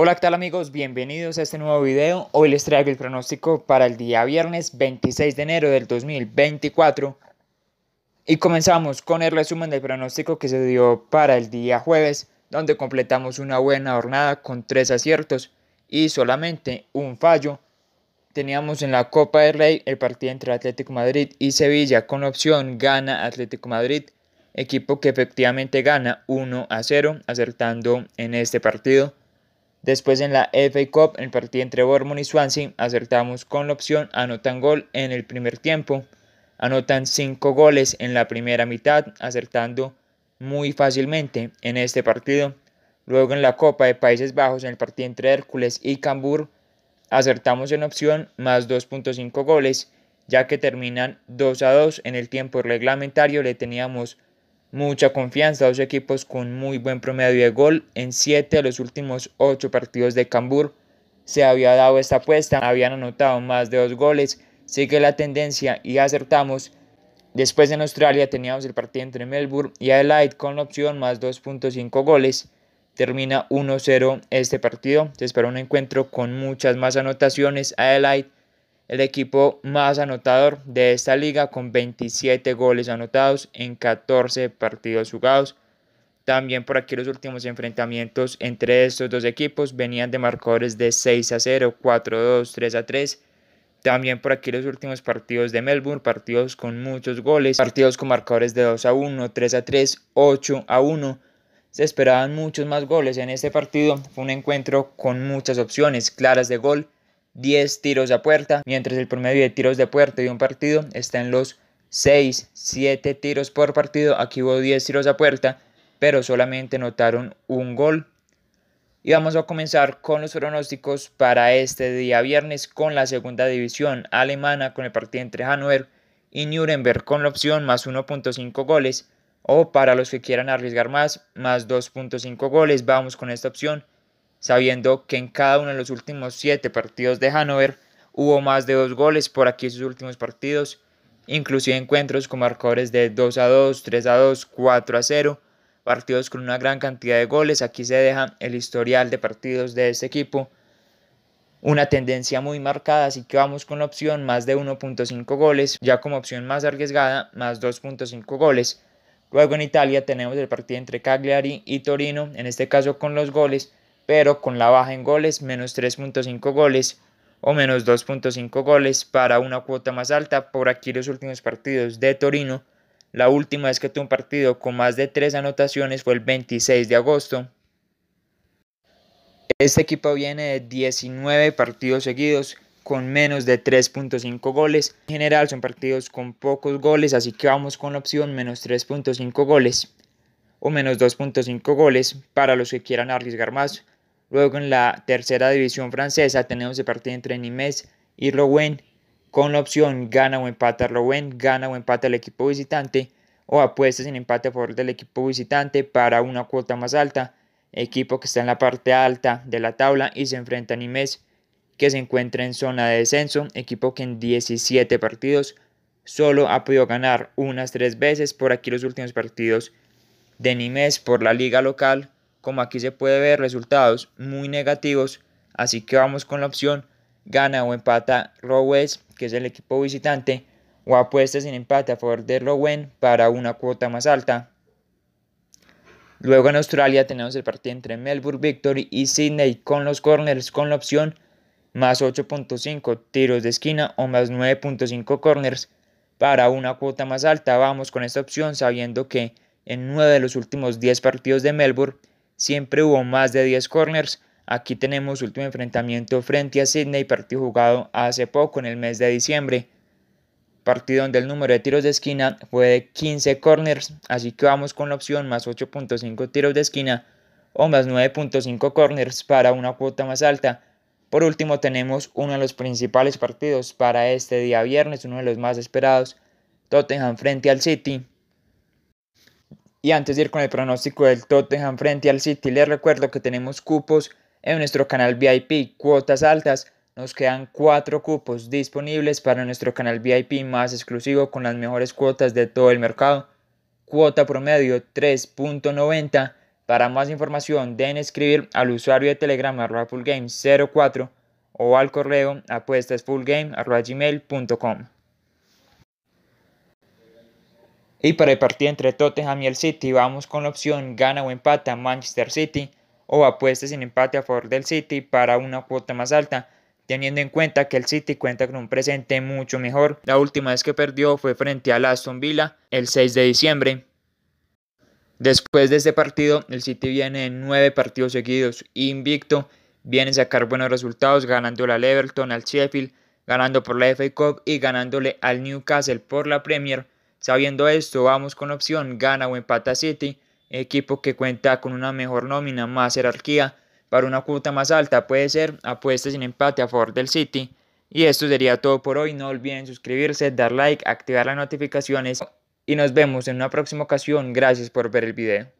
Hola, ¿qué tal amigos? Bienvenidos a este nuevo video. Hoy les traigo el pronóstico para el día viernes 26 de enero del 2024. Y comenzamos con el resumen del pronóstico que se dio para el día jueves, donde completamos una buena jornada con tres aciertos y solamente un fallo. Teníamos en la Copa del Rey el partido entre Atlético Madrid y Sevilla con opción gana Atlético Madrid, equipo que efectivamente gana 1 a 0, acertando en este partido. Después en la FA Cup, en el partido entre Bournemouth y Swansea, acertamos con la opción anotan gol en el primer tiempo. Anotan 5 goles en la primera mitad, acertando muy fácilmente en este partido. Luego en la Copa de Países Bajos, en el partido entre Hércules y Cambur, acertamos en opción más 2.5 goles, ya que terminan 2 a 2 en el tiempo reglamentario, le teníamos mucha confianza, dos equipos con muy buen promedio de gol. En siete de los últimos ocho partidos de Cambur se había dado esta apuesta, habían anotado más de dos goles, sigue la tendencia y acertamos. Después en Australia teníamos el partido entre Melbourne y Adelaide con la opción más 2.5 goles. Termina 1-0 este partido. Se espera un encuentro con muchas más anotaciones. Adelaide el equipo más anotador de esta liga con 27 goles anotados en 14 partidos jugados. También por aquí los últimos enfrentamientos entre estos dos equipos venían de marcadores de 6 a 0, 4 a 2, 3 a 3. También por aquí los últimos partidos de Melbourne, partidos con muchos goles, partidos con marcadores de 2 a 1, 3 a 3, 8 a 1. Se esperaban muchos más goles en este partido. Fue un encuentro con muchas opciones claras de gol 10 tiros a puerta, mientras el promedio de tiros de puerta de un partido está en los 6, 7 tiros por partido. Aquí hubo 10 tiros a puerta, pero solamente notaron un gol. Y vamos a comenzar con los pronósticos para este día viernes con la segunda división alemana con el partido entre Hannover y Nuremberg con la opción más 1.5 goles o para los que quieran arriesgar más, más 2.5 goles. Vamos con esta opción sabiendo que en cada uno de los últimos siete partidos de Hannover hubo más de dos goles por aquí sus últimos partidos, inclusive encuentros con marcadores de 2 a 2, 3 a 2, 4 a 0, partidos con una gran cantidad de goles, aquí se deja el historial de partidos de este equipo, una tendencia muy marcada, así que vamos con la opción más de 1.5 goles, ya como opción más arriesgada, más 2.5 goles. Luego en Italia tenemos el partido entre Cagliari y Torino, en este caso con los goles, pero con la baja en goles menos 3.5 goles o menos 2.5 goles para una cuota más alta por aquí los últimos partidos de Torino. La última vez que tuvo un partido con más de 3 anotaciones fue el 26 de agosto. Este equipo viene de 19 partidos seguidos con menos de 3.5 goles. En general son partidos con pocos goles, así que vamos con la opción menos 3.5 goles o menos 2.5 goles para los que quieran arriesgar más. Luego en la tercera división francesa tenemos el partido entre Nimes y Rouen con la opción gana o empata Rouen, gana o empata el equipo visitante o apuestas en empate a favor del equipo visitante para una cuota más alta, equipo que está en la parte alta de la tabla y se enfrenta a Nimes que se encuentra en zona de descenso, equipo que en 17 partidos solo ha podido ganar unas tres veces por aquí los últimos partidos de Nimes por la liga local como aquí se puede ver, resultados muy negativos. Así que vamos con la opción gana o empata Rowes, que es el equipo visitante, o apuestas sin empate a favor de Rowen para una cuota más alta. Luego en Australia tenemos el partido entre Melbourne Victory y Sydney con los corners con la opción más 8.5 tiros de esquina o más 9.5 corners para una cuota más alta. Vamos con esta opción sabiendo que en 9 de los últimos 10 partidos de Melbourne Siempre hubo más de 10 corners. Aquí tenemos último enfrentamiento frente a Sydney, partido jugado hace poco en el mes de diciembre. Partido donde el número de tiros de esquina fue de 15 corners, así que vamos con la opción más 8.5 tiros de esquina o más 9.5 corners para una cuota más alta. Por último tenemos uno de los principales partidos para este día viernes, uno de los más esperados, Tottenham frente al City. Y antes de ir con el pronóstico del Tottenham frente al City, les recuerdo que tenemos cupos en nuestro canal VIP, cuotas altas. Nos quedan cuatro cupos disponibles para nuestro canal VIP más exclusivo con las mejores cuotas de todo el mercado. Cuota promedio 3.90. Para más información deben escribir al usuario de Telegram fullgame04 o al correo apuestasfullgame.com. Y para el partido entre Tottenham y el City vamos con la opción gana o empata Manchester City o apuesta sin empate a favor del City para una cuota más alta, teniendo en cuenta que el City cuenta con un presente mucho mejor. La última vez que perdió fue frente al Aston Villa el 6 de diciembre. Después de este partido, el City viene en nueve partidos seguidos invicto, viene a sacar buenos resultados ganándole al Everton, al Sheffield, ganando por la FA Cup y ganándole al Newcastle por la Premier Sabiendo esto, vamos con opción gana o empata City, equipo que cuenta con una mejor nómina, más jerarquía. Para una cuota más alta puede ser apuesta sin empate a favor del City. Y esto sería todo por hoy. No olviden suscribirse, dar like, activar las notificaciones y nos vemos en una próxima ocasión. Gracias por ver el video.